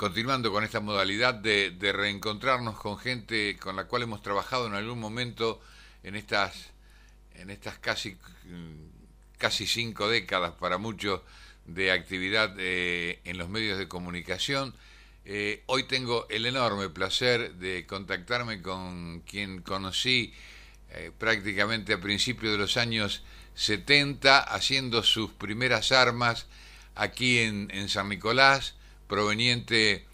continuando con esta modalidad de, reencontrarnos con gente con la cual hemos trabajado en algún momento en estas, casi, cinco décadas para muchos de actividad eh, en los medios de comunicación. Eh, hoy tengo el enorme placer de contactarme con quien conocí eh, prácticamente a principios de los años 70, haciendo sus primeras armas aquí en San Nicolás, proveniente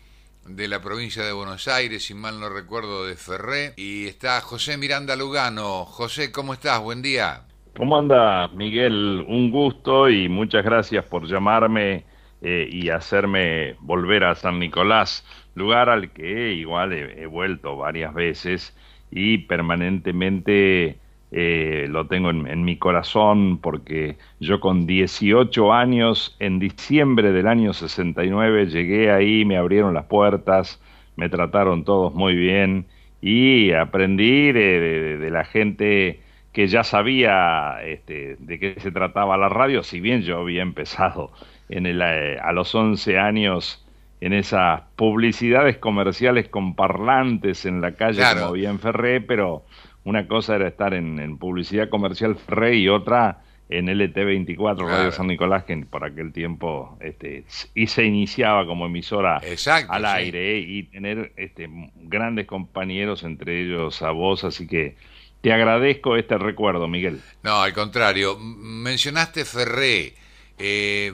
de la provincia de Buenos Aires, si mal no recuerdo, de Ferré. Y está José Miranda Lugano. José, ¿cómo estás? Buen día. ¿Cómo anda, Miguel? Un gusto y muchas gracias por llamarme eh, y hacerme volver a San Nicolás, lugar al que igual he vuelto varias veces y permanentemente eh, lo tengo en, mi corazón porque yo con 18 años, en diciembre del año 69, llegué ahí, me abrieron las puertas, me trataron todos muy bien y aprendí de, la gente que ya sabía este, de qué se trataba la radio, si bien yo había empezado en el, eh, a los 11 años en esas publicidades comerciales con parlantes en la calle como bien Ferré, pero una cosa era estar en, publicidad comercial Rey y otra en LT24 Radio San Nicolás, que por aquel tiempo este, y se iniciaba como emisora al aire eh, y tener este, grandes compañeros, entre ellos a vos, así que te agradezco este recuerdo, Miguel. No, al contrario, mencionaste Ferré, eh,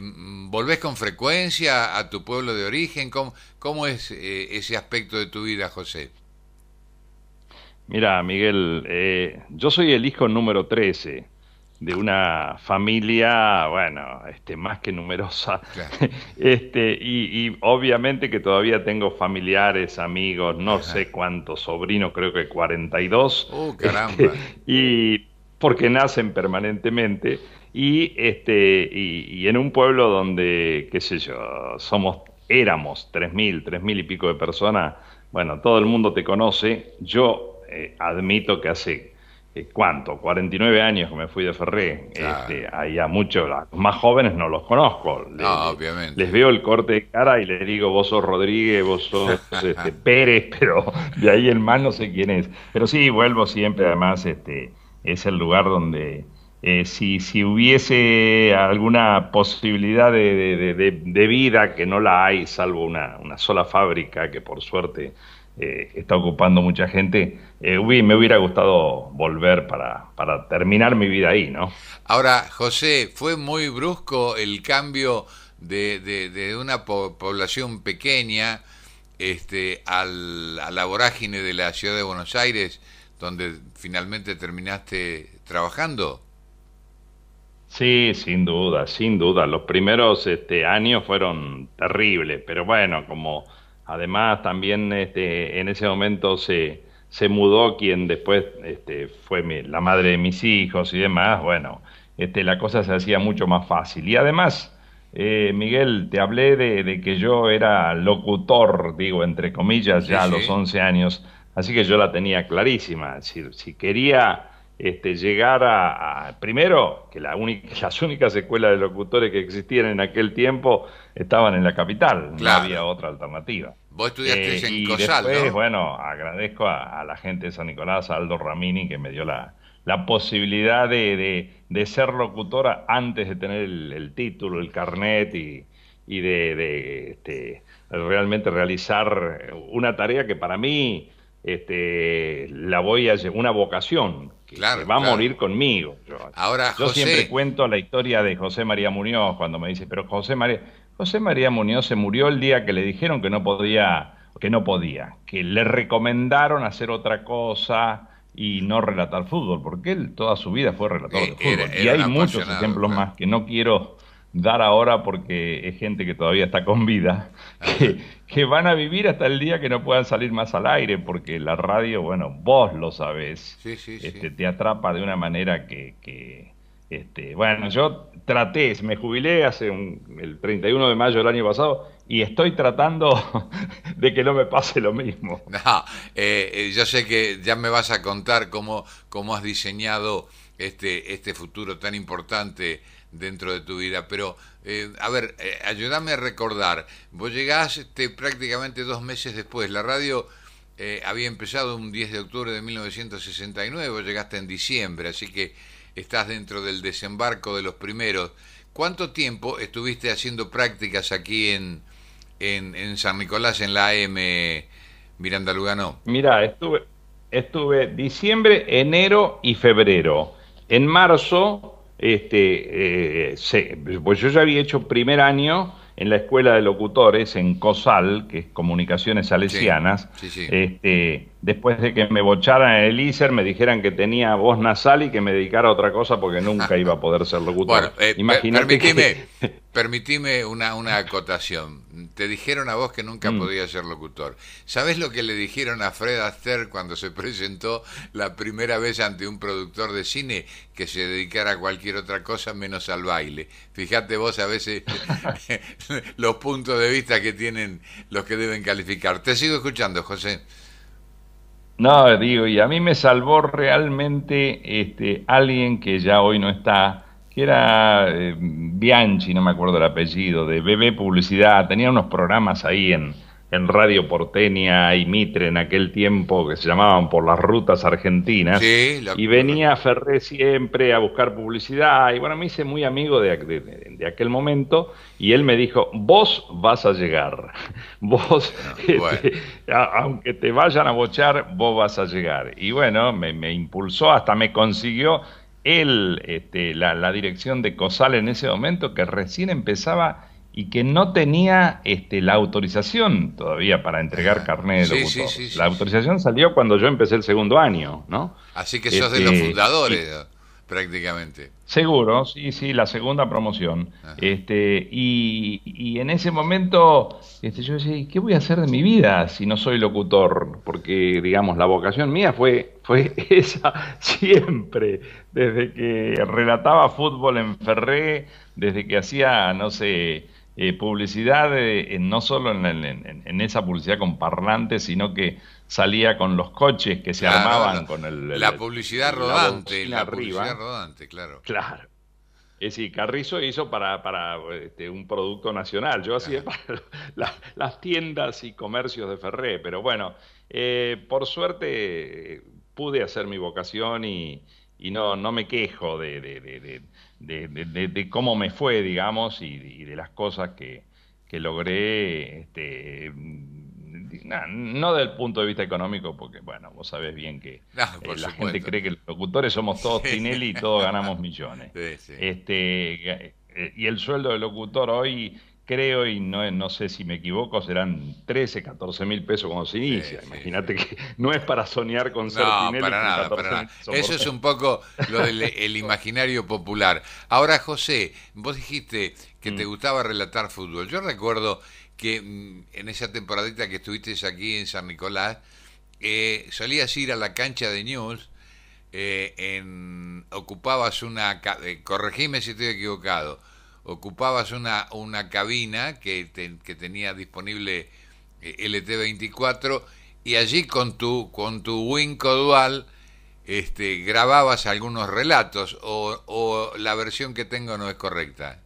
¿volvés con frecuencia a tu pueblo de origen? ¿Cómo, es eh, ese aspecto de tu vida, José? Mira, Miguel, eh, yo soy el hijo número 13 de una familia, bueno, este, más que numerosa. Este, y, obviamente que todavía tengo familiares, amigos, no sé cuántos sobrinos, creo que 42. ¡Oh, uh, caramba! Este, y porque nacen permanentemente. Y, este, y, en un pueblo donde, qué sé yo, somos, éramos 3.000, 3.000 y pico de personas, bueno, todo el mundo te conoce. Yo eh, admito que hace, eh, ¿cuánto? 49 años que me fui de Ferré. Este, ahí a muchos, los más jóvenes no los conozco. no, obviamente. Les veo el corte de cara y les digo, vos sos Rodríguez, vos sos este, Pérez, pero de ahí el más no sé quién es. Pero sí, vuelvo siempre, además, este, es el lugar donde... Eh, si, si, hubiese alguna posibilidad de, de, de, de, vida, que no la hay, salvo una, una sola fábrica que por suerte eh, está ocupando mucha gente, eh, me hubiera gustado volver para, para terminar mi vida ahí, ¿no? Ahora, José, fue muy brusco el cambio de, de, una población pequeña este, a la vorágine de la ciudad de Buenos Aires, donde finalmente terminaste trabajando. Sí, sin duda, sin duda. Los primeros este, años fueron terribles, pero bueno, como Además, también este, en ese momento se, se mudó quien después este, fue mi, la madre de mis hijos y demás. Bueno, este, la cosa se hacía mucho más fácil. Y además, eh, Miguel, te hablé de, que yo era locutor, digo, entre comillas, ya a los once 11 años. Así que yo la tenía clarísima. Si, si quería este, llegar a, primero, que la única, las únicas escuelas de locutores que existían en aquel tiempo estaban en la capital, no había otra alternativa. Vos estudiaste eh, en y después, bueno, agradezco a, la gente de San Nicolás, a Aldo Ramini, que me dio la, posibilidad de, ser locutora antes de tener el, título, el carnet y, de, este, realmente realizar una tarea que para mí este, la voy a una vocación claro, va a morir conmigo. Yo, Ahora, yo siempre cuento la historia de José María Muñoz cuando me dice, pero José María, José María Muñoz se murió el día que le dijeron que no podía, que no podía, que le recomendaron hacer otra cosa y no relatar fútbol, porque él toda su vida fue relator eh, de fútbol. y hay muchos ejemplos más que no quiero dar ahora porque es gente que todavía está con vida, ah, que, van a vivir hasta el día que no puedan salir más al aire, porque la radio, bueno, vos lo sabés, este, te atrapa de una manera que, que este, bueno, yo traté, me jubilé hace el 31 de mayo del año pasado y estoy tratando de que no me pase lo mismo. No, ah, eh, eh, yo sé que ya me vas a contar cómo, cómo has diseñado este, este futuro tan importante dentro de tu vida. Pero, eh, a ver, eh, ayúdame a recordar. Vos llegaste prácticamente dos meses después. La radio eh, había empezado un 10 de octubre de 1969, vos llegaste en diciembre, así que estás dentro del desembarco de los primeros. ¿Cuánto tiempo estuviste haciendo prácticas aquí en, en, San Nicolás, en la AM Miranda Lugano? Mira, estuve, estuve diciembre, enero y febrero. En marzo este, eh, pues yo ya había hecho primer año en la escuela de locutores en COSAL, que es Comunicaciones Salesianas, Este, después de que me bocharan en el ISER, me dijeran que tenía voz nasal y que me dedicara a otra cosa porque nunca iba a poder ser locutor. Bueno, eh, permitime, una, acotación. Te dijeron a vos que nunca mm. podía ser locutor. ¿Sabés lo que le dijeron a Fred Astaire cuando se presentó la primera vez ante un productor de cine que se dedicara a cualquier otra cosa menos al baile? Fíjate vos a veces los puntos de vista que tienen los que deben calificar. Te sigo escuchando, José. No, digo, y a mí me salvó realmente este, alguien que ya hoy no está, que era eh, Bianchi, no me acuerdo el apellido, de BB Publicidad, tenía unos programas ahí en, en Radio Porteña y Mitre en aquel tiempo que se llamaban por las rutas argentinas y venía Ferré siempre a buscar publicidad y bueno, me hice muy amigo de, de, aquel momento y él me dijo, vos vas a llegar, vos, ah, este, aunque te vayan a bochar, vos vas a llegar. Y bueno, me, me impulsó, hasta me consiguió él este, la, la dirección de COSAL en ese momento que recién empezaba y que no tenía este, la autorización todavía para entregar carnet de locutor. la autorización salió cuando yo empecé el segundo año, ¿no? Así que sos de los este, fundadores, prácticamente. Seguro, sí, sí, la segunda promoción. Este, y, en ese momento este, yo decía, ¿qué voy a hacer de mi vida si no soy locutor? Porque, digamos, la vocación mía fue, fue esa siempre, desde que relataba fútbol en Ferré, desde que hacía, no sé, eh, publicidad eh, no solo en, esa publicidad con parlantes, sino que salía con los coches que se armaban con el, La publicidad rodante, la, publicidad rodante, claro. Claro. Es eh, decir, Carrizo hizo para, este, un producto nacional, yo hacía para las tiendas y comercios de Ferré, pero bueno, por suerte pude hacer mi vocación y, no, no me quejo de de, cómo me fue, digamos, y, de las cosas que, que logré, este, mm, no del punto de vista económico, porque bueno, vos sabés bien que eh, la gente cree que los locutores somos todos Tinelli y todos ganamos millones. Este, eh, y el sueldo del locutor hoy creo, y no, no sé si me equivoco, serán 13, 14 mil pesos cuando se inicia. Imagínate que no es para soñar con ser No, para nada, Eso es un poco lo del el imaginario popular. Ahora, José, vos dijiste que te mm. gustaba relatar fútbol. Yo recuerdo que mm, en esa temporadita que estuviste aquí en San Nicolás, eh, solías ir a la cancha de News, eh, en, ocupabas una... Eh, corregime si estoy equivocado ocupabas una, una cabina que, tenía disponible eh, LT24 y allí con tu, con tu Winco Dual este, grababas algunos relatos o, la versión que tengo no es correcta.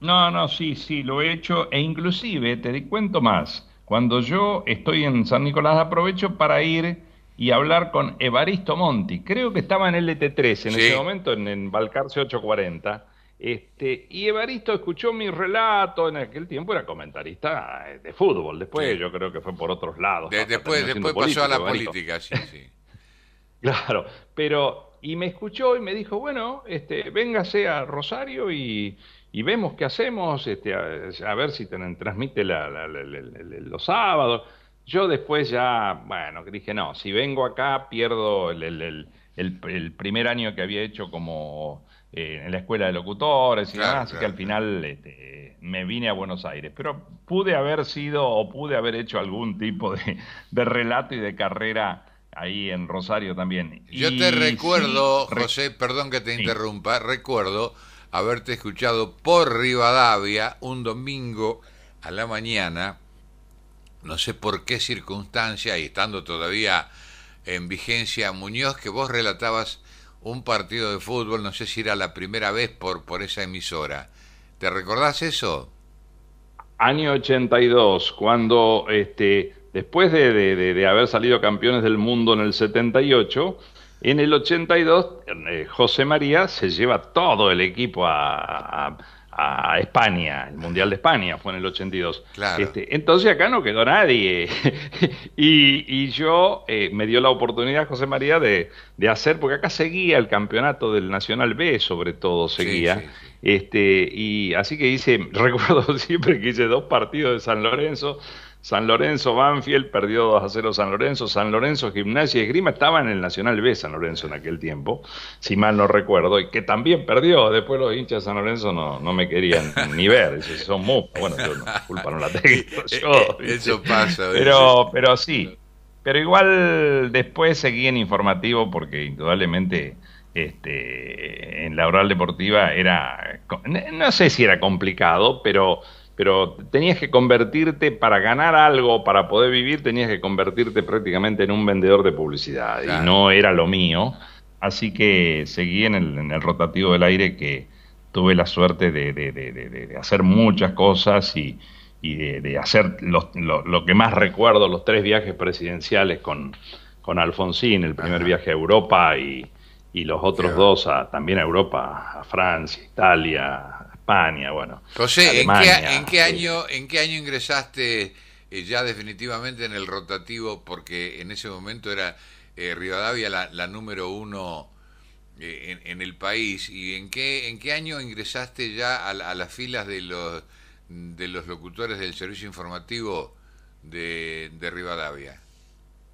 No, no, sí, sí, lo he hecho e inclusive te cuento más. Cuando yo estoy en San Nicolás aprovecho para ir y hablar con Evaristo Monti. Creo que estaba en LT3 en ese momento, en, en Balcarce 840 este, y Evaristo escuchó mi relato, en aquel tiempo era comentarista eh, de fútbol, después yo creo que fue por otros lados. después pasó a la política, sí, sí. claro, pero y me escuchó y me dijo, bueno, este, véngase a Rosario y, vemos qué hacemos, este, a, ver si te transmite los sábados. Yo después ya, bueno, dije, no, si vengo acá pierdo el primer año que había hecho como eh, en la escuela de locutores y demás, así que al final este, me vine a Buenos Aires. Pero pude haber sido o pude haber hecho algún tipo de, relato y de carrera ahí en Rosario también. Yo te recuerdo, José, perdón que te interrumpa, recuerdo haberte escuchado por Rivadavia un domingo a la mañana, no sé por qué circunstancia, y estando todavía en vigencia Muñoz, que vos relatabas un partido de fútbol, no sé si era la primera vez por, por esa emisora. ¿Te recordás eso? Año 82, cuando este, después de, de, haber salido campeones del mundo en el 78, en el 82, eh, José María se lleva todo el equipo a, a España, el Mundial de España fue en el 82. Este, entonces acá no quedó nadie. y, yo eh, me dio la oportunidad, José María, de, de, hacer, porque acá seguía el campeonato del Nacional B, sobre todo seguía. Este, y así que hice, recuerdo siempre que hice dos partidos de San Lorenzo San Lorenzo Banfield perdió 2 a 0 San Lorenzo, San Lorenzo Gimnasia y Esgrima estaba en el Nacional B San Lorenzo en aquel tiempo, si mal no recuerdo, y que también perdió, después los hinchas de San Lorenzo no, no me querían ni ver, son muy, bueno, yo culpa la tengo yo. Eh, eh, eso pasa. Pero, pero sí, pero igual después seguí en informativo porque indudablemente este, en la oral deportiva era, no sé si era complicado, pero pero tenías que convertirte para ganar algo, para poder vivir, tenías que convertirte prácticamente en un vendedor de publicidad y no era lo mío. Así que seguí en el, rotativo del aire que tuve la suerte de, hacer muchas cosas y, de, hacer lo, que más recuerdo, los tres viajes presidenciales con, con Alfonsín, el primer viaje a Europa y, los otros dos a, también a Europa, a Francia, Italia, bueno. José, ¿en, qué, año, ¿en qué año ingresaste eh, ya definitivamente en el rotativo? Porque en ese momento era eh, Rivadavia la, número uno eh, en, el país. ¿Y en qué, en qué año ingresaste ya a, las filas de los, de los locutores del servicio informativo de, de Rivadavia?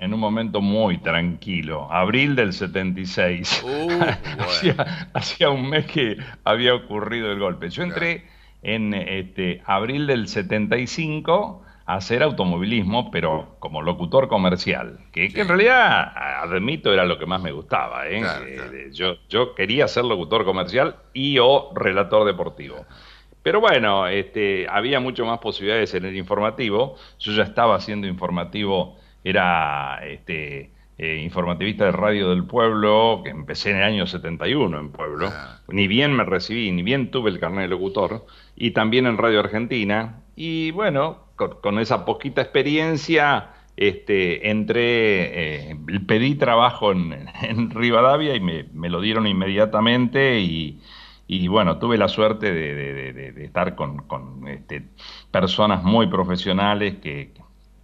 en un momento muy tranquilo, abril del 76. Uh, hacía, un mes que había ocurrido el golpe. Yo entré en este, abril del 75 a hacer automovilismo, pero como locutor comercial, que, en realidad, admito, era lo que más me gustaba. ¿eh? eh yo, yo quería ser locutor comercial y o relator deportivo. Pero bueno, este, había mucho más posibilidades en el informativo. Yo ya estaba haciendo informativo era este, eh, informativista de Radio del Pueblo, que empecé en el año 71 en Pueblo, ah. ni bien me recibí, ni bien tuve el carnet de locutor, y también en Radio Argentina, y bueno, con, esa poquita experiencia... Este, entré, eh, pedí trabajo en, en Rivadavia y me, lo dieron inmediatamente y, y bueno, tuve la suerte de, de, estar con, con este, personas muy profesionales que,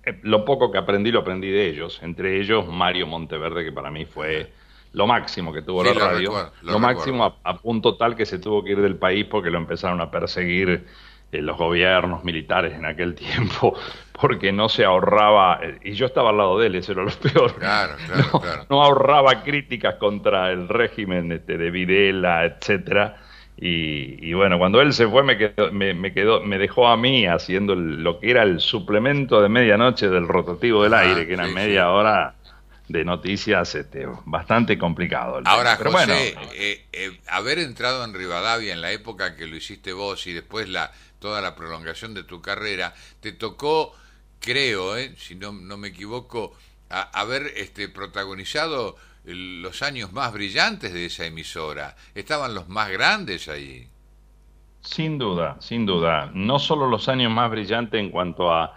eh, lo poco que aprendí lo aprendí de ellos, entre ellos Mario Monteverde, que para mí fue lo máximo que tuvo la radio, lo, máximo a, punto tal que se tuvo que ir del país porque lo empezaron a perseguir eh, los gobiernos militares en aquel tiempo, porque no se ahorraba, eh, y yo estaba al lado de él, eso era lo peor, claro, claro, no, claro. no, ahorraba críticas contra el régimen este, de Videla, etcétera y, bueno, cuando él se fue me, quedó, me, quedó, me dejó a mí haciendo lo que era el suplemento de medianoche del rotativo del ah, aire, que era media hora de noticias este, bastante complicado. Ahora, bueno. Eh, eh, haber entrado en Rivadavia en la época que lo hiciste vos y después la toda la prolongación de tu carrera, te tocó, creo, eh, si no, no me equivoco, a, haber este, protagonizado los años más brillantes de esa emisora, estaban los más grandes ahí. Sin duda, sin duda. No solo los años más brillantes en cuanto a,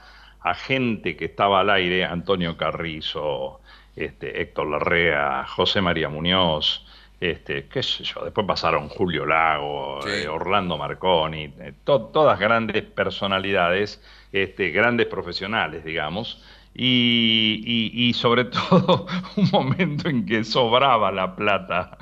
gente que estaba al aire, Antonio Carrizo, este, Héctor Larrea, José María Muñoz, este, qué sé yo, después pasaron Julio Lago, eh, Orlando Marconi, eh, todas grandes personalidades, este, grandes profesionales, digamos, y, y, sobre todo un momento en que sobraba la plata.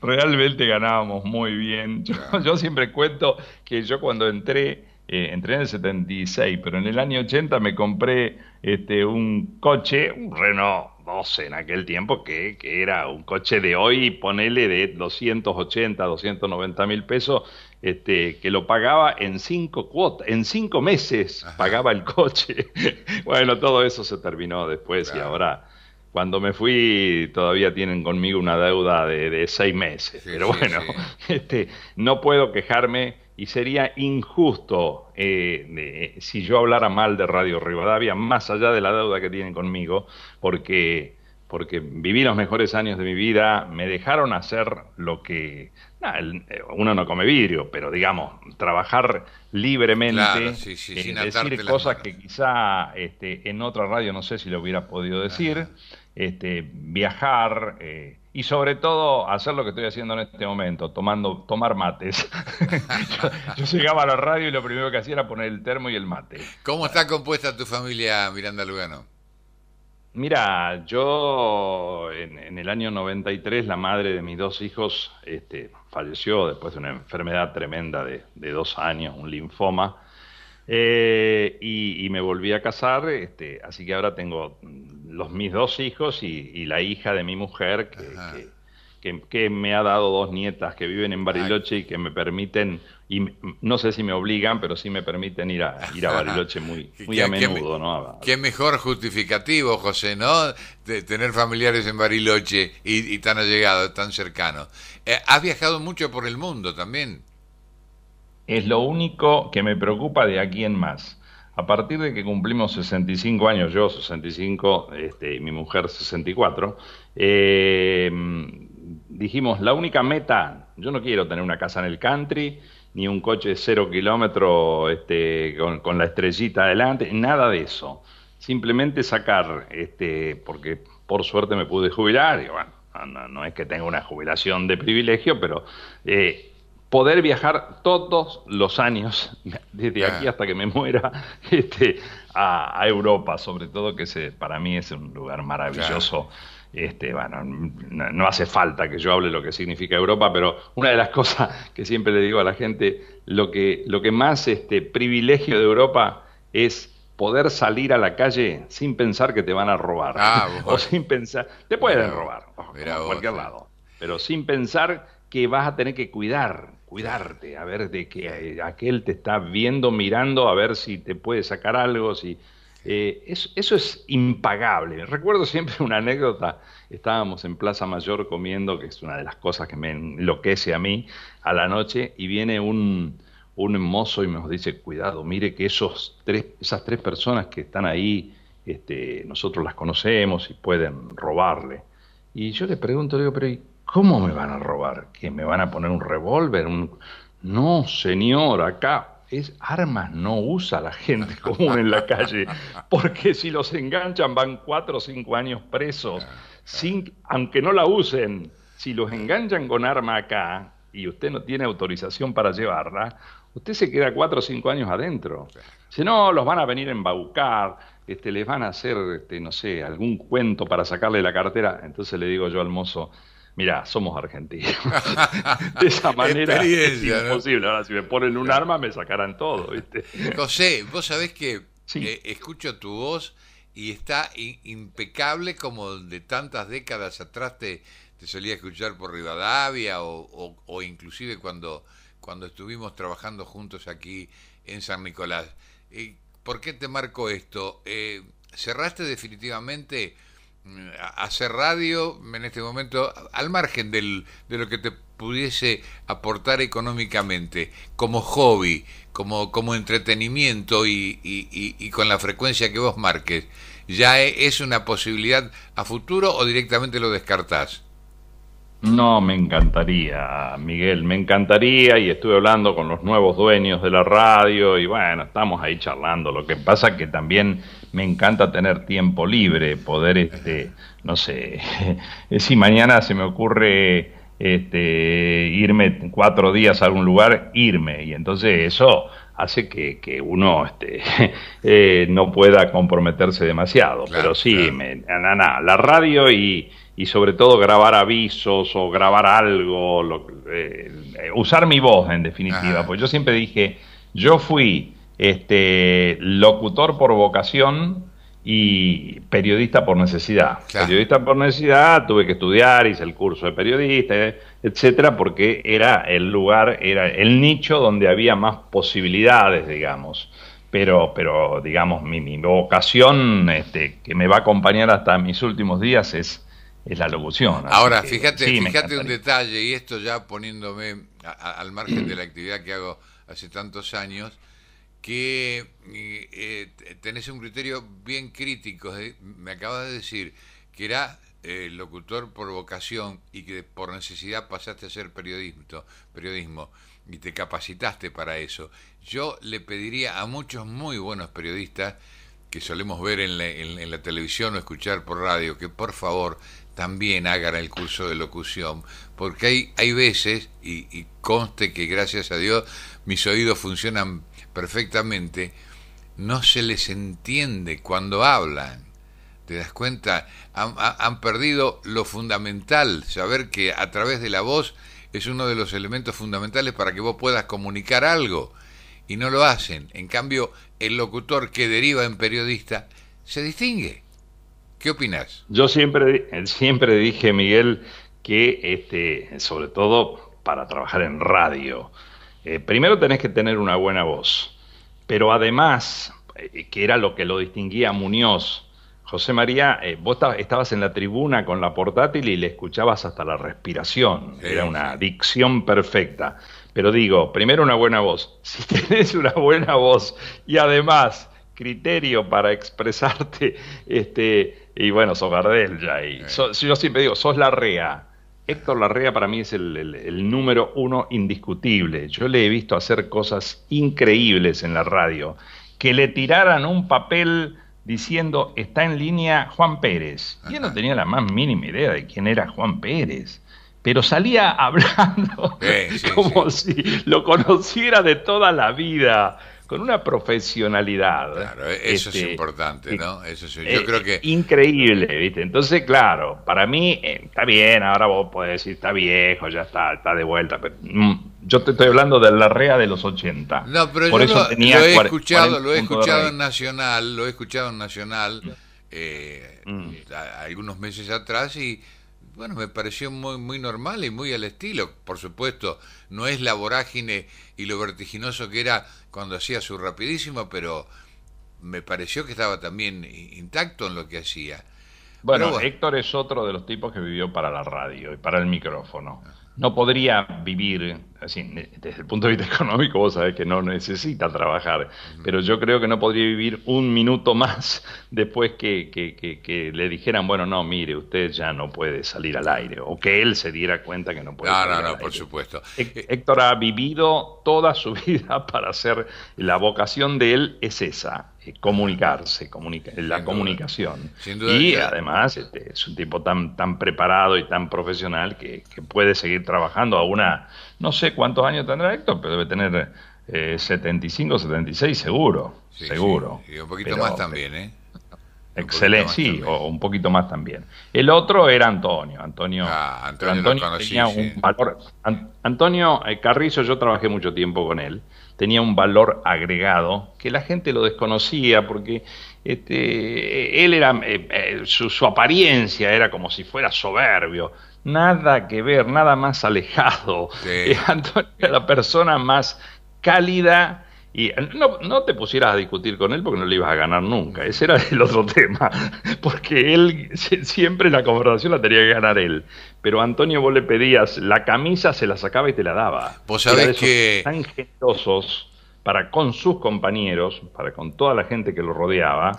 Realmente ganábamos muy bien. yo siempre cuento que yo cuando entré eh, entré en el 76, pero en el año 80 me compré este, un coche, un Renault 12 en aquel tiempo, que, que era un coche de hoy, ponele de 280, 290 mil pesos, este, que lo pagaba en cinco cuotas, en cinco meses pagaba el coche. bueno, todo eso se terminó después y ahora cuando me fui todavía tienen conmigo una deuda de, de seis meses. Pero bueno, Este, no puedo quejarme y sería injusto eh, si yo hablara mal de Radio Rivadavia, más allá de la deuda que tienen conmigo, porque, porque viví los mejores años de mi vida, me dejaron hacer lo que... Eh, uno no come vidrio, pero digamos, trabajar libremente, decir cosas que quizá este, en otra radio no sé si lo hubiera podido decir este, viajar eh, y sobre todo hacer lo que estoy haciendo en este momento, tomando, tomar mates. yo, llegaba a la radio y lo primero que hacía era poner el termo y el mate. ¿Cómo está compuesta tu familia, Miranda Lugano? Mira, yo en, el año 93 la madre de mis dos hijos este, falleció después de una enfermedad tremenda de dos años, un linfoma eh, y, me volví a casar, este, así que ahora tengo mm, los, mis dos hijos y, la hija de mi mujer que, que, me ha dado dos nietas que viven en Bariloche y que me permiten, y no sé si me obligan, pero sí me permiten ir a, ir a Bariloche muy, muy a menudo. ¿no? qué mejor justificativo, José, ¿no? De tener familiares en Bariloche y, tan allegados, tan cercanos. Eh, has viajado mucho por el mundo también. Es lo único que me preocupa de aquí en más. A partir de que cumplimos 65 años, yo 65, este, mi mujer 64, eh, em, dijimos, la única meta, yo no quiero tener una casa en el country, ni un coche de cero kilómetro este, con, la estrellita adelante, nada de eso. Simplemente sacar, este, porque por suerte me pude jubilar, y bueno, no, es que tenga una jubilación de privilegio, pero eh, poder viajar todos los años, desde aquí hasta que me muera, este, a, Europa, sobre todo, que se, para mí es un lugar maravilloso. Este, bueno, no, hace falta que yo hable lo que significa Europa, pero una de las cosas que siempre le digo a la gente, lo que, lo que más este, privilegio de Europa es poder salir a la calle sin pensar que te van a robar. Ah, o sin pensar, te pueden robar, en cualquier lado, pero sin pensar que vas a tener que cuidar cuidarte, a ver de que eh, aquel te está viendo, mirando, a ver si te puede sacar algo, si... Eh, eso, es impagable. Recuerdo siempre una anécdota, estábamos en Plaza Mayor comiendo, que es una de las cosas que me enloquece a mí, a la noche, y viene un, mozo y me dice, cuidado, mire que esos tres, esas tres personas que están ahí, este, nosotros las conocemos y pueden robarle. Y yo le pregunto, le digo, pero ¿Cómo me van a robar? ¿Que me van a poner un revólver? No, señor, acá es armas no usa la gente común en la calle, porque si los enganchan van cuatro o cinco años presos, sin, aunque no la usen. Si los enganchan con arma acá y usted no tiene autorización para llevarla, usted se queda cuatro o cinco años adentro. Si no, los van a venir a embaucar, este, les van a hacer, este, no sé, algún cuento para sacarle la cartera. Entonces le digo yo al mozo, Mirá, somos argentinos. De esa manera es imposible. Ahora, si me ponen un arma, me sacarán todo, ¿viste? José, vos sabés que eh, escucho tu voz y está impecable como de tantas décadas atrás te, te solía escuchar por Rivadavia o, o, inclusive cuando, cuando estuvimos trabajando juntos aquí en San Nicolás. Eh, ¿Por qué te marco esto? Eh, ¿Cerraste definitivamente hacer radio en este momento, al margen de lo que te pudiese aportar económicamente, como hobby, como, como entretenimiento y, y, y con la frecuencia que vos marques, ¿ya es una posibilidad a futuro o directamente lo descartás? No, me encantaría, Miguel, me encantaría y estuve hablando con los nuevos dueños de la radio y bueno, estamos ahí charlando. Lo que pasa que también me encanta tener tiempo libre, poder, este, no sé, si mañana se me ocurre este, irme cuatro días a algún lugar, irme y entonces eso hace que, que uno este, eh, no pueda comprometerse demasiado. Pero sí, me, la radio y y sobre todo grabar avisos o grabar algo, eh, eh, usar mi voz en definitiva, pues yo siempre dije, yo fui este, locutor por vocación y periodista por necesidad. Periodista por necesidad, tuve que estudiar, hice el curso de periodista, etcétera, porque era el lugar, era el nicho donde había más posibilidades, digamos pero, pero digamos, mi, mi vocación este, que me va a acompañar hasta mis últimos días es es la locución. Ahora, fíjate, fíjate un detalle, y esto ya poniéndome al margen de la actividad que hago hace tantos años, que eh, eh, tenés un criterio bien crítico. me acabas de decir que era eh, locutor por vocación y que por necesidad pasaste a ser periodismo, periodismo y te capacitaste para eso. Yo le pediría a muchos muy buenos periodistas que solemos ver en la televisión o escuchar por radio, que por favor también hagan el curso de locución, porque hay, hay veces, y, conste que gracias a Dios mis oídos funcionan perfectamente, no se les entiende cuando hablan. ¿Te das cuenta? han, perdido lo fundamental, saber que a través de la voz es uno de los elementos fundamentales para que vos puedas comunicar algo. Y no lo hacen. En cambio, el locutor que deriva en periodista se distingue. ¿Qué opinas? Yo siempre, eh, siempre dije, Miguel, que este, sobre todo para trabajar en radio, eh, primero tenés que tener una buena voz, pero además, eh, que era lo que lo distinguía a Muñoz, José María, vos estabas en la tribuna con la portátil y le escuchabas hasta la respiración, era una dicción perfecta. Pero digo, primero una buena voz, si tenés una buena voz y además criterio para expresarte, este, y bueno, sos Gardel ya ahí. Eh. yo siempre digo, sos Larrea. Héctor Larrea para mí es el, número uno indiscutible. Yo le he visto hacer cosas increíbles en la radio. Que le tiraran un papel diciendo, está en línea Juan Pérez. Yo no tenía la más mínima idea de quién era Juan Pérez pero salía hablando como si lo conociera de toda la vida con una profesionalidad. Claro, e-, eso es este, importante, ¿no? Eso es, yo eh, creo que... Increíble, ¿viste? Entonces, claro, para mí eh, está bien, ahora vos podés decir, está viejo, ya está, está de vuelta, pero... Mm, yo te estoy hablando de la REA de los 80. No, pero yo lo, he escuchado, lo he escuchado en Nacional, lo he escuchado en Nacional mm. Eh, mm. algunos meses atrás y bueno, me pareció muy, muy normal y muy al estilo. Por supuesto, no es la vorágine y lo vertiginoso que era cuando hacía su rapidísimo, pero me pareció que estaba también intacto en lo que hacía. Bueno, Héctor es otro de los tipos que vivió para la radio y para el micrófono. Ah no podría vivir, así, desde el punto de vista económico, vos sabés que no necesita trabajar, pero yo creo que no podría vivir un minuto más después que, le dijeran, bueno, no, mire, usted ya no puede salir al aire, o que él se diera cuenta que no puede. No, no, no, por supuesto. Héctor ha vivido toda su vida para hacer, la vocación de él es esa, comunicarse, la comunicación. y además es un tipo tan, tan preparado y tan profesional que, puede seguir trabajando a una, no sé cuántos años tendrá Héctor, pero debe tener 75, eh, 76 seguro, seguro. Y un poquito más también, ¿eh? Excelente, sí, o un poquito más también. El otro era Antonio. Antonio, Antonio Carrizo, yo trabajé mucho tiempo con él tenía un valor agregado que la gente lo desconocía porque este, él era, eh, eh, su, apariencia era como si fuera soberbio. Nada que ver, nada más alejado. Antonio era la persona más cálida, y eh, no, no, te pusieras a discutir con él porque no le ibas a ganar nunca. Ese era el otro tema. Porque él siempre la conversación la tenía que ganar él. Pero Antonio vos le pedías la camisa, se la sacaba y te la daba. Vos sabés que. Tan generosos para con sus compañeros, para con toda la gente que lo rodeaba,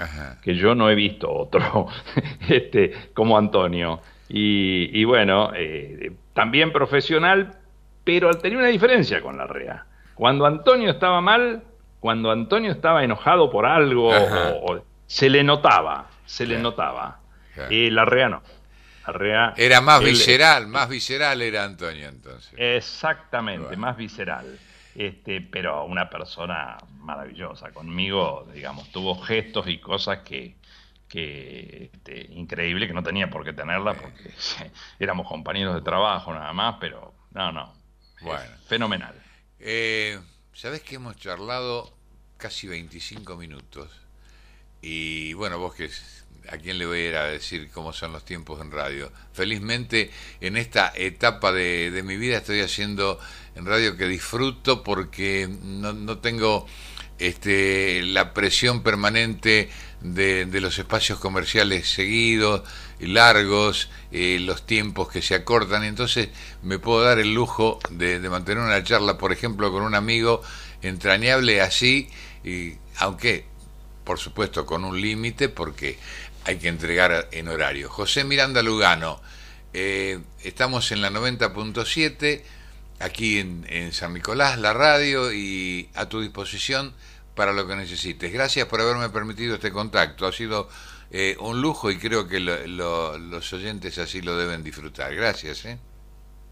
que yo no he visto otro este, como Antonio. Y, y bueno, eh, también profesional, pero tenía una diferencia con la REA cuando Antonio estaba mal, cuando Antonio estaba enojado por algo, se le notaba, se le notaba. Y la rea no. era más visceral, más visceral era Antonio entonces. Exactamente, más visceral. Este, pero una persona maravillosa. Conmigo, digamos, tuvo gestos y cosas que, que este, increíble, que no tenía por qué tenerla, porque éramos compañeros de trabajo nada más, pero no, no. Bueno. Fenomenal. Eh, Sabes que hemos charlado casi 25 minutos. Y bueno, vos que a quién le voy a ir a decir cómo son los tiempos en radio. Felizmente en esta etapa de, de mi vida estoy haciendo en radio que disfruto porque no, no tengo este, la presión permanente de, los espacios comerciales seguidos, largos, eh, los tiempos que se acortan. Entonces me puedo dar el lujo de, mantener una charla, por ejemplo, con un amigo entrañable así, y, aunque por supuesto con un límite porque hay que entregar en horario. José Miranda Lugano, eh, estamos en la 90.7 aquí en, San Nicolás, la radio y a tu disposición para lo que necesites. Gracias por haberme permitido este contacto. Ha sido eh, un lujo y creo que los oyentes así lo deben disfrutar. Gracias. ¿eh?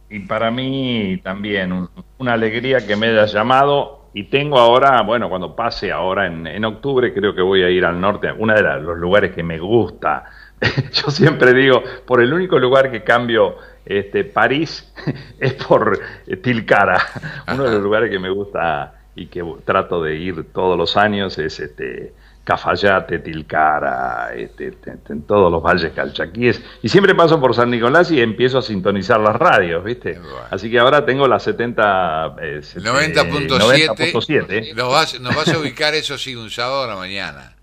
Y para mí también una alegría que me hayas llamado y tengo ahora, bueno, cuando pase ahora en, octubre creo que voy a ir al norte, uno de los lugares que me gusta yo siempre digo, por el único lugar que cambio este, París es por eh, Tilcara, uno de los lugares que me gusta y que trato de ir todos los años es este Cafayate, Tilcara, este, en todos los valles calchaquíes. Y siempre paso por San Nicolás y empiezo a sintonizar las radios, ¿viste? Así que ahora tengo las 70... 90.7. nos, vas, a ubicar eso si un sábado a la mañana.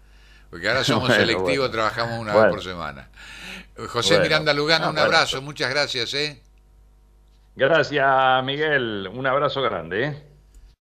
Porque ahora somos selectivos, trabajamos una vez por semana. José Miranda Lugano, un abrazo, muchas gracias. ¿eh? Gracias, Miguel. Un abrazo grande. ¿eh?